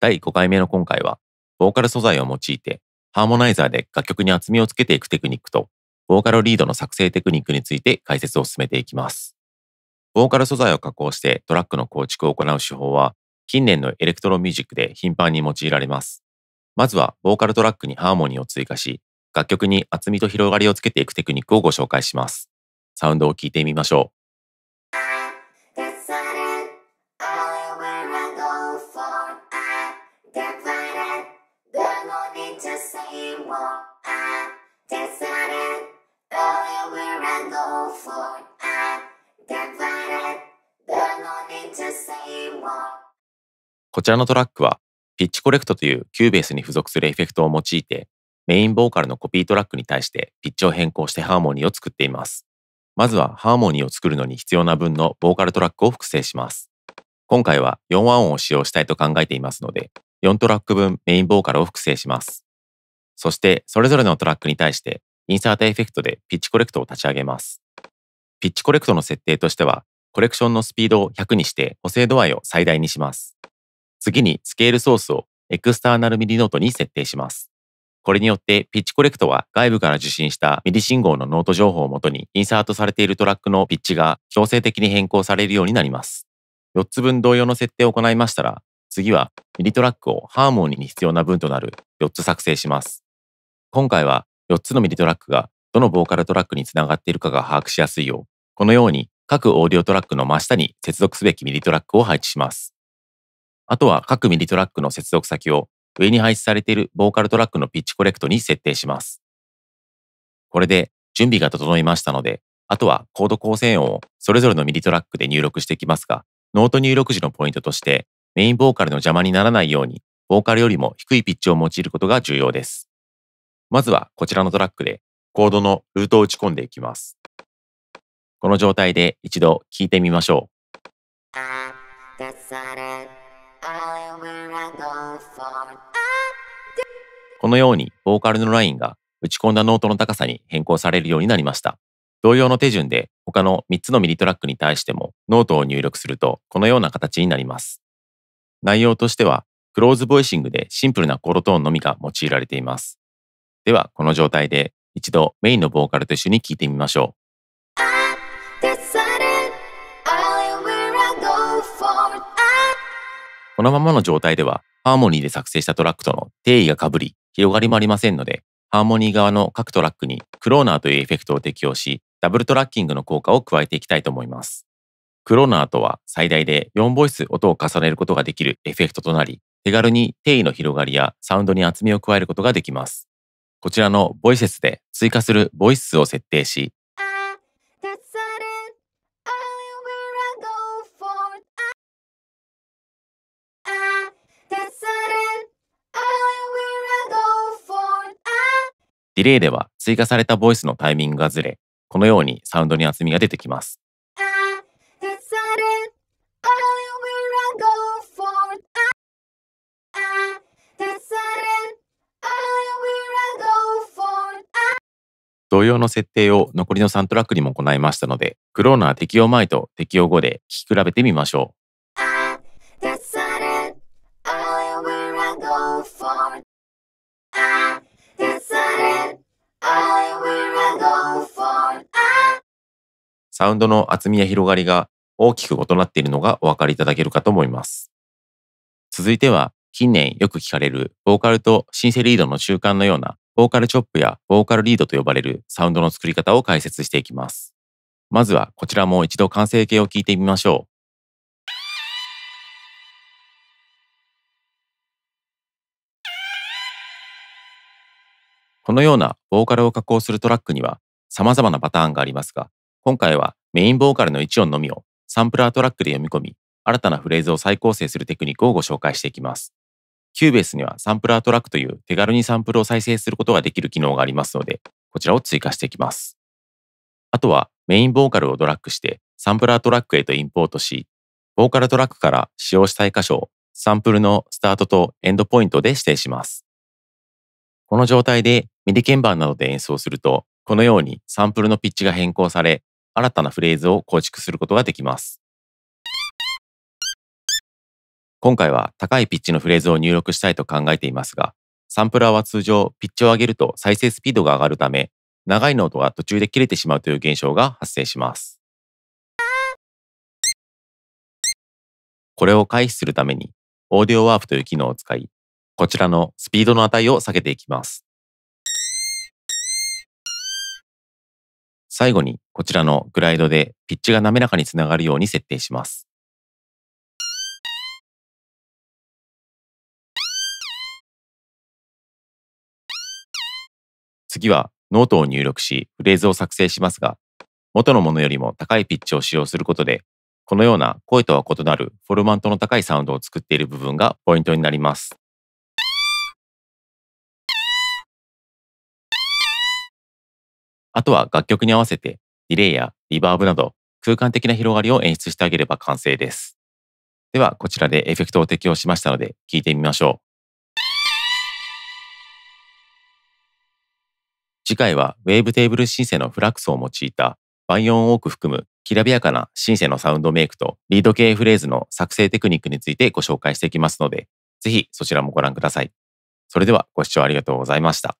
第5回目の今回は、ボーカル素材を用いて、ハーモナイザーで楽曲に厚みをつけていくテクニックと、ボーカルリードの作成テクニックについて解説を進めていきます。ボーカル素材を加工してトラックの構築を行う手法は、近年のエレクトロミュージックで頻繁に用いられます。まずは、ボーカルトラックにハーモニーを追加し、楽曲に厚みと広がりをつけていくテクニックをご紹介します。サウンドを聞いてみましょう。こちらのトラックは、ピッチコレクトというキューベースに付属するエフェクトを用いて、メインボーカルのコピートラックに対してピッチを変更してハーモニーを作っています。まずはハーモニーを作るのに必要な分のボーカルトラックを複製します。今回は4和音を使用したいと考えていますので、4トラック分メインボーカルを複製します。そしてそれぞれのトラックに対してインサートエフェクトでピッチコレクトを立ち上げます。ピッチコレクトの設定としては、コレクションのスピードを100にして補正度合いを最大にします。次にスケールソースをエクスターナルミリノートに設定します。これによってピッチコレクトは外部から受信したミリ信号のノート情報をもとにインサートされているトラックのピッチが強制的に変更されるようになります。4つ分同様の設定を行いましたら、次はミリトラックをハーモニーに必要な分となる4つ作成します。今回は4つのミリトラックがどのボーカルトラックにつながっているかが把握しやすいよう、このように各オーディオトラックの真下に接続すべきミリトラックを配置します。あとは各ミリトラックの接続先を上に配置されているボーカルトラックのピッチコレクトに設定します。これで準備が整いましたので、あとはコード構成音をそれぞれのミリトラックで入力していきますが、ノート入力時のポイントとして、メインボーカルの邪魔にならないように、ボーカルよりも低いピッチを用いることが重要です。まずはこちらのトラックでコードのルートを打ち込んでいきます。この状態で一度聞いてみましょう。このようにボーカルのラインが打ち込んだノートの高さに変更されるようになりました。同様の手順で他の3つのミリトラックに対してもノートを入力するとこのような形になります。内容としてはクローズボイシングでシンプルなコードトーンのみが用いられています。では、この状態で一度メインのボーカルと一緒に聴いてみましょう。このままの状態では、ハーモニーで作成したトラックとの定位がかぶり、広がりもありませんので、ハーモニー側の各トラックにクローナーというエフェクトを適用し、ダブルトラッキングの効果を加えていきたいと思います。クローナーとは最大で4ボイス音を重ねることができるエフェクトとなり、手軽に定位の広がりやサウンドに厚みを加えることができます。こちらのボイセスで追加するボイスを設定し、ディレイでは追加されたボイスのタイミングがずれ、このようにサウンドに厚みが出てきます。同様の設定を残りの3トラックにも行いましたので、クローナー適用前と適用後で聴き比べてみましょう。サウンドの厚みや広がりが大きく異なっているのがお分かりいただけるかと思います。続いては、近年よく聞かれるボーカルとシンセリードの中間のようなボーカルチョップやボーカルリードと呼ばれるサウンドの作り方を解説していきます。まずはこちらも一度完成形を聞いてみましょう。このようなボーカルを加工するトラックには様々なパターンがありますが、今回はメインボーカルの一音のみをサンプラートラックで読み込み、新たなフレーズを再構成するテクニックをご紹介していきます。Cubase にはサンプラートラックという手軽にサンプルを再生することができる機能がありますので、こちらを追加していきます。あとはメインボーカルをドラッグしてサンプラートラックへとインポートし、ボーカルトラックから使用したい箇所をサンプルのスタートとエンドポイントで指定します。この状態でミディ鍵盤などで演奏すると、このようにサンプルのピッチが変更され、新たなフレーズを構築することができます。今回は高いピッチのフレーズを入力したいと考えていますが、サンプラーは通常ピッチを上げると再生スピードが上がるため、長いノートが途中で切れてしまうという現象が発生します。これを回避するために、オーディオワープという機能を使い、こちらのスピードの値を下げていきます。最後にこちらのグライドでピッチが滑らかにつながるように設定します。次はノートを入力しフレーズを作成しますが、元のものよりも高いピッチを使用することで、このような声とは異なるフォルマントの高いサウンドを作っている部分がポイントになります。あとは楽曲に合わせてディレイやリバーブなど空間的な広がりを演出してあげれば完成です。ではこちらでエフェクトを適用しましたので聞いてみましょう。次回はウェーブテーブルシンセのフラックスを用いたヨンを多く含むきらびやかなシンセのサウンドメイクとリード系フレーズの作成テクニックについてご紹介していきますので、ぜひそちらもご覧ください。それではご視聴ありがとうございました。